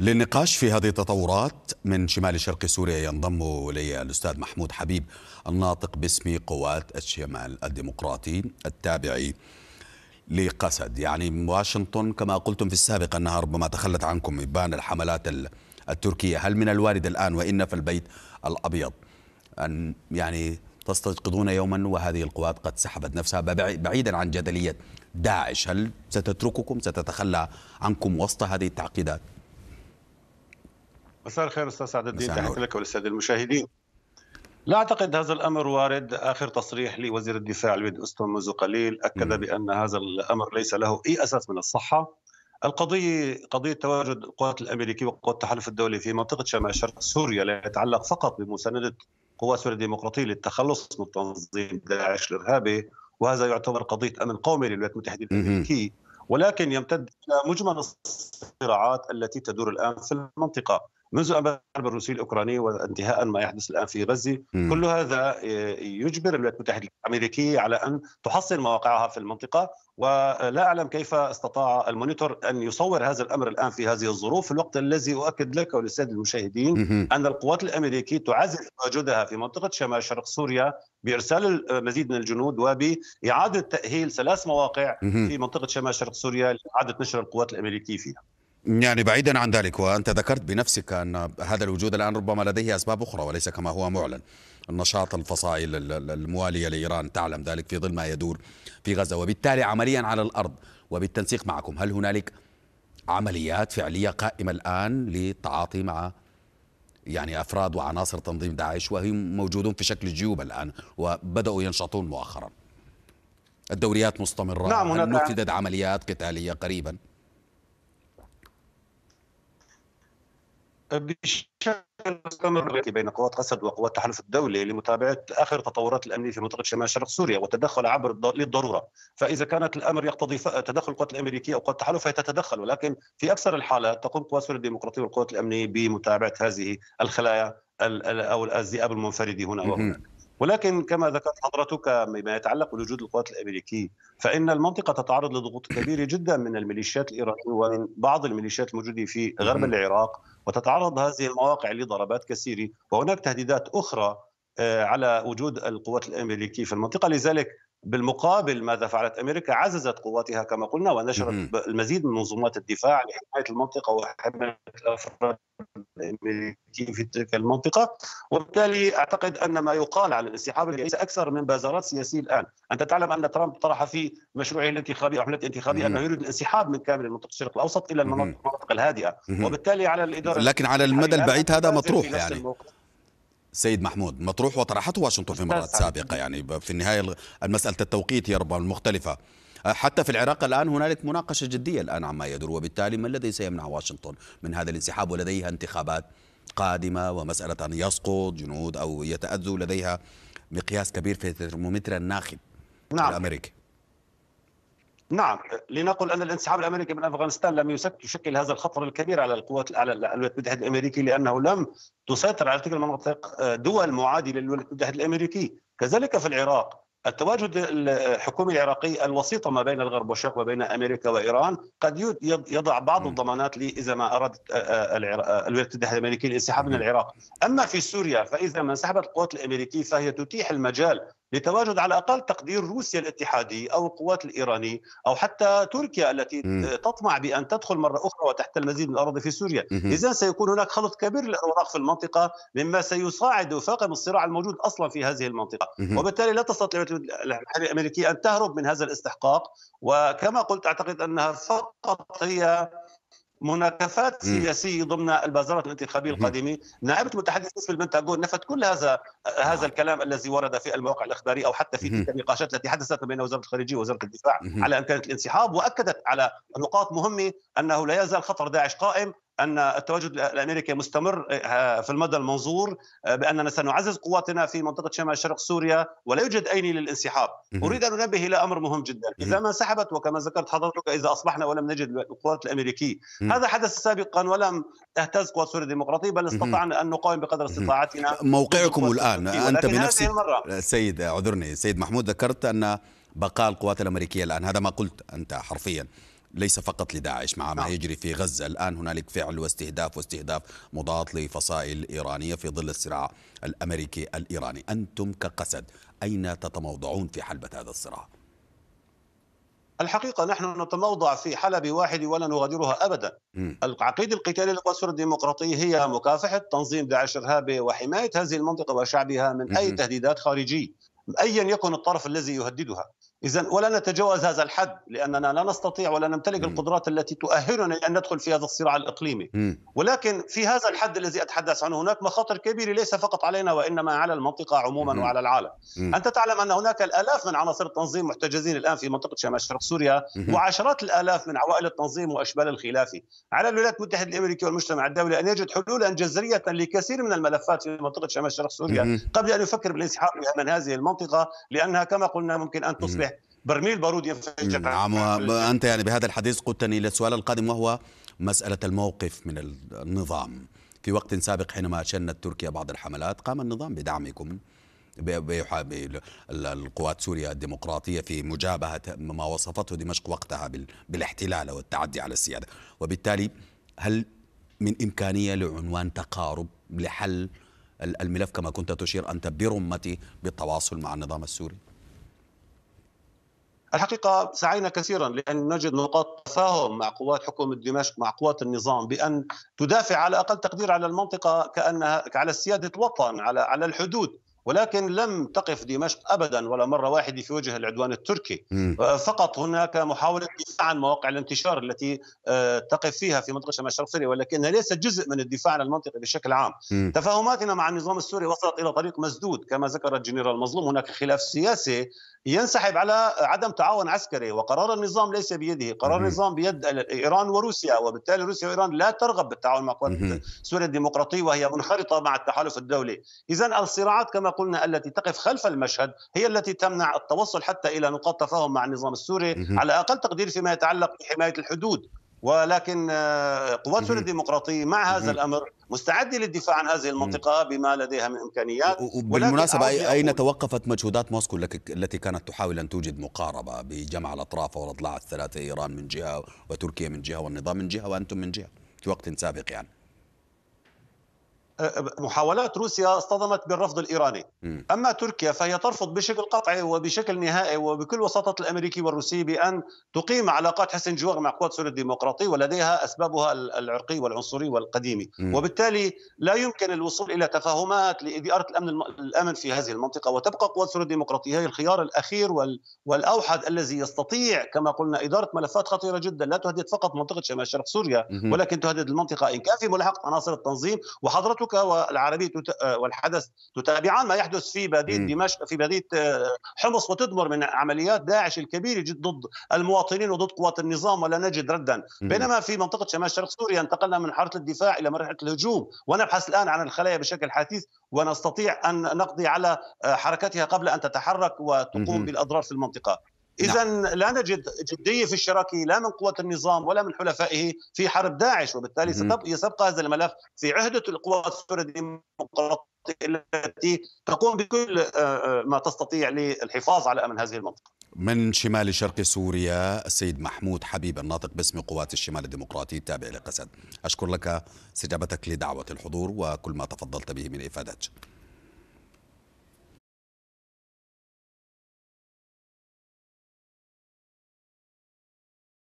للنقاش في هذه التطورات من شمال شرق سوريا ينضم الي الاستاذ محمود حبيب الناطق باسم قوات الشمال الديمقراطي التابع لقسد يعني واشنطن كما قلتم في السابق انها ربما تخلت عنكم ابان الحملات التركيه هل من الوارد الان وان في البيت الابيض ان يعني تستيقظون يوما وهذه القوات قد سحبت نفسها بعيدا عن جدليه داعش هل ستترككم ستتخلى عنكم وسط هذه التعقيدات مساء الخير استاذ سعد الدين تحياتي لك وللساده المشاهدين لا اعتقد هذا الامر وارد اخر تصريح لوزير الدفاع الويد استون منذ قليل اكد م. بان هذا الامر ليس له اي اساس من الصحه القضية قضية تواجد القوات الأمريكية وقوات التحالف الدولي في منطقة شمال شرق سوريا لا يتعلق فقط بمساندة قوات سوريا الديمقراطية للتخلص من تنظيم داعش الإرهابي وهذا يعتبر قضية أمن قومي للولايات المتحدة الأمريكية ولكن يمتد إلى مجمل الصراعات التي تدور الآن في المنطقة منذ أنباء الحرب الروسية الأوكرانية وانتهاء ما يحدث الآن في غزة كل هذا يجبر الولايات المتحدة الأمريكية على أن تحصن مواقعها في المنطقة ولا أعلم كيف استطاع المونيتور أن يصور هذا الأمر الآن في هذه الظروف في الوقت الذي أؤكد لك وللسادة المشاهدين أن القوات الأمريكية تعزز تواجدها في منطقة شمال شرق سوريا بإرسال المزيد من الجنود وبإعادة تأهيل ثلاث مواقع في منطقة شمال شرق سوريا لإعادة نشر القوات الأمريكية فيها يعني بعيدا عن ذلك وأنت ذكرت بنفسك أن هذا الوجود الآن ربما لديه أسباب أخرى وليس كما هو معلن النشاط الفصائل الموالية لإيران تعلم ذلك في ظل ما يدور في غزة وبالتالي عمليا على الأرض وبالتنسيق معكم هل هنالك عمليات فعلية قائمة الآن للتعاطي مع يعني أفراد وعناصر تنظيم داعش وهم موجودون في شكل جيوب الآن وبدأوا ينشطون مؤخرا الدوريات مستمرة نعم هل نفذت عمليات قتالية قريباً بشكل مستمر بين قوات اسد وقوات التحالف الدولي لمتابعه اخر التطورات الامنيه في منطقه شمال شرق سوريا وتدخل عبر للضروره، فاذا كانت الامر يقتضي تدخل القوات الامريكيه او قوات التحالف فهي تتدخل ولكن في اكثر الحالات تقوم قوات سوريا الديمقراطيه والقوات الامنيه بمتابعه هذه الخلايا او الذئاب المنفرده هنا وهناك. ولكن كما ذكرت حضرتك بما يتعلق بوجود القوات الامريكيه فان المنطقه تتعرض لضغوط كبيره جدا من الميليشيات الايرانيه ومن بعض الميليشيات الموجوده في غرب العراق وتتعرض هذه المواقع لضربات كثيره وهناك تهديدات اخرى آه، على وجود القوات الامريكيه في المنطقه لذلك بالمقابل ماذا فعلت امريكا؟ عززت قواتها كما قلنا ونشرت المزيد من منظومات الدفاع لحمايه المنطقه وحمايه الافراد الامريكيين في تلك المنطقه وبالتالي اعتقد ان ما يقال على الانسحاب ليس اكثر من بازارات سياسيه الان، انت تعلم ان ترامب طرح في مشروعه الانتخابي او حملته الانتخابيه انه يريد الانسحاب من كامل منطقه الشرق الاوسط الى المناطق الهادئه وبالتالي على الاداره لكن على المدى البعيد هذا مطروح يعني سيد محمود مطروح وطرحته واشنطن في مرات سابقة يعني في النهاية المسألة التوقيت هي ربما المختلفة أه، حتى في العراق الآن هنالك مناقشة جدية الآن عما يدور وبالتالي ما الذي سيمنع واشنطن من هذا الانسحاب ولديها انتخابات قادمة ومسألة أن يسقط جنود أو يتأذوا لديها مقياس كبير في الترمومتر الناخب نعم. الأمريكي نعم لنقل ان الانسحاب الامريكي من افغانستان لم يشكل هذا الخطر الكبير على القوات على الولايات المتحده الامريكيه لانه لم تسيطر على تلك المناطق آه، دول معادية للولايات المتحده الامريكيه كذلك في العراق التواجد الحكومي العراقي الوسيطة ما بين الغرب والشرق وبين أمريكا وإيران قد يضع بعض الضمانات لي إذا ما أرادت آه، آه، الولايات المتحدة الأمريكية الانسحاب من العراق أما في سوريا فإذا ما انسحبت القوات الأمريكية فهي تتيح المجال لتواجد على اقل تقدير روسيا الاتحادي او القوات الايراني او حتى تركيا التي م. تطمع بان تدخل مره اخرى وتحتل مزيد من الاراضي في سوريا، اذا سيكون هناك خلط كبير للاوراق في المنطقه مما سيصاعد ويفاقم الصراع الموجود اصلا في هذه المنطقه، م. وبالتالي لا تستطيع الامريكيه ان تهرب من هذا الاستحقاق وكما قلت اعتقد انها فقط هي مناكفات سياسيه ضمن البازارات الانتخابيه القادمه، نائبه المتحدث في البنتاغون نفت كل هذا هذا الكلام الذي ورد في المواقع الاخباريه او حتى في تلك النقاشات التي حدثت بين وزاره الخارجيه ووزاره الدفاع على امكانيه الانسحاب واكدت على نقاط مهمه انه لا يزال خطر داعش قائم ان التواجد الامريكي مستمر آه، في المدى المنظور آه، باننا سنعزز قواتنا في منطقه شمال شرق سوريا ولا يوجد اي للانسحاب، اريد ان انبه الى امر مهم جدا، اذا ما انسحبت وكما ذكرت حضرتك اذا اصبحنا ولم نجد القوات الامريكيه، هذا حدث سابقا ولم تهتز قوات سوريا الديمقراطيه بل استطعنا ان نقاوم بقدر استطاعتنا موقعكم الان انت بنفسك يعني سيد عذرني سيد محمود ذكرت ان بقاء القوات الامريكيه الان هذا ما قلت انت حرفيا ليس فقط لداعش مع ما نعم. يجري في غزة الآن هنالك فعل واستهداف واستهداف مضاد لفصائل إيرانية في ظل الصراع الأمريكي الإيراني أنتم كقسد أين تتموضعون في حلبة هذا الصراع؟ الحقيقة نحن نتموضع في حلب واحد ولا نغادرها أبدا العقيدة القتالية للعنصر الديمقراطي هي مكافحة تنظيم داعش الإرهابي وحماية هذه المنطقة وشعبها من أي تهديدات خارجية أيا يكن الطرف الذي يهددها إذا ولا نتجاوز هذا الحد لأننا لا نستطيع ولا نمتلك م. القدرات التي تؤهلنا لأن ندخل في هذا الصراع الإقليمي م. ولكن في هذا الحد الذي أتحدث عنه هناك مخاطر كبيرة ليس فقط علينا وإنما على المنطقة عموما م. وعلى العالم م. أنت تعلم أن هناك الآلاف من عناصر التنظيم محتجزين الآن في منطقة شمال شرق سوريا م. وعشرات الآلاف من عوائل التنظيم وأشبال الخلافي على الولايات المتحدة الأمريكية والمجتمع الدولي أن يجد حلولا جذرية لكثير من الملفات في منطقة شمال شرق سوريا م. قبل أن يفكر بالانسحاب من هذه المنطقة لأنها كما قلنا ممكن أن تصبح برميل بارود ينفجر نعم, نعم. وأنت يعني بهذا الحديث قدتني إلى السؤال القادم وهو مسألة الموقف من النظام في وقت سابق حينما شنت تركيا بعض الحملات قام النظام بدعمكم القوات سوريا الديمقراطية في مجابهة ما وصفته دمشق وقتها بالاحتلال والتعدي على السيادة وبالتالي هل من إمكانية لعنوان تقارب لحل الملف كما كنت تشير أنت برمتي بالتواصل مع النظام السوري الحقيقة سعينا كثيرا لأن نجد نقاط تفاهم مع قوات حكومة دمشق مع قوات النظام بأن تدافع على أقل تقدير على المنطقة كأنها على سيادة الوطن على على الحدود ولكن لم تقف دمشق ابدا ولا مره واحده في وجه العدوان التركي آه، فقط هناك محاوله دفاع عن مواقع الانتشار التي آه، تقف فيها في منطقه شمال شرق سوريا ولكنها ليست جزء من الدفاع عن المنطقه بشكل عام تفاهماتنا مع النظام السوري وصلت الى طريق مسدود كما ذكر الجنرال مظلوم هناك خلاف سياسي ينسحب على عدم تعاون عسكري وقرار النظام ليس بيده قرار النظام بيد ايران وروسيا وبالتالي روسيا وايران لا ترغب بالتعاون مع قوات سوريا الديمقراطيه وهي منخرطه مع التحالف الدولي اذا الصراعات كما قلنا التي تقف خلف المشهد هي التي تمنع التوصل حتى الى نقاط تفاهم مع النظام السوري على اقل تقدير فيما يتعلق بحمايه الحدود ولكن آه، قوات سوريا الديمقراطيه مع هذا الامر مستعده للدفاع عن هذه المنطقه بما لديها من امكانيات وبالمناسبه اين توقفت مجهودات موسكو التي كانت تحاول ان توجد مقاربه بجمع الاطراف والاضلاع الثلاثه ايران من جهه وتركيا من جهه والنظام من جهه وانتم من جهه في وقت سابق يعني محاولات روسيا اصطدمت بالرفض الايراني اما تركيا فهي ترفض بشكل قطعي وبشكل نهائي وبكل وساطه الامريكي والروسي بان تقيم علاقات حسن جوار مع قوات سوريا الديمقراطي ولديها اسبابها العرقي والعنصري والقديمي وبالتالي لا يمكن الوصول الى تفاهمات لاداره الامن الامن في هذه المنطقه وتبقى قوات سوريا الديمقراطيه هي الخيار الاخير والاوحد الذي يستطيع كما قلنا اداره ملفات خطيره جدا لا تهدد فقط منطقه شمال شرق سوريا ولكن تهدد المنطقه ان كان في ملحق عناصر التنظيم وحضرتك تركا والعربية والحدث تتابعان ما يحدث في بديل دمشق في بديل آه، حمص وتدمر من عمليات داعش الكبيرة ضد المواطنين وضد قوات النظام ولا نجد ردا بينما في منطقة شمال شرق سوريا انتقلنا من مرحلة الدفاع إلى مرحلة الهجوم ونبحث الآن عن الخلايا بشكل حثيث ونستطيع أن نقضي على آه، حركتها قبل أن تتحرك وتقوم بالأضرار في المنطقة نعم. اذا لا نجد جديه في الشراكه لا من قوه النظام ولا من حلفائه في حرب داعش وبالتالي سيبقى هذا الملف في عهده القوات السوريه الديمقراطيه التي تقوم بكل آه، آه، ما تستطيع للحفاظ على امن هذه المنطقه. من شمال شرق سوريا السيد محمود حبيب الناطق باسم قوات الشمال الديمقراطي التابع لقسد. اشكر لك استجابتك لدعوه الحضور وكل ما تفضلت به من افادات.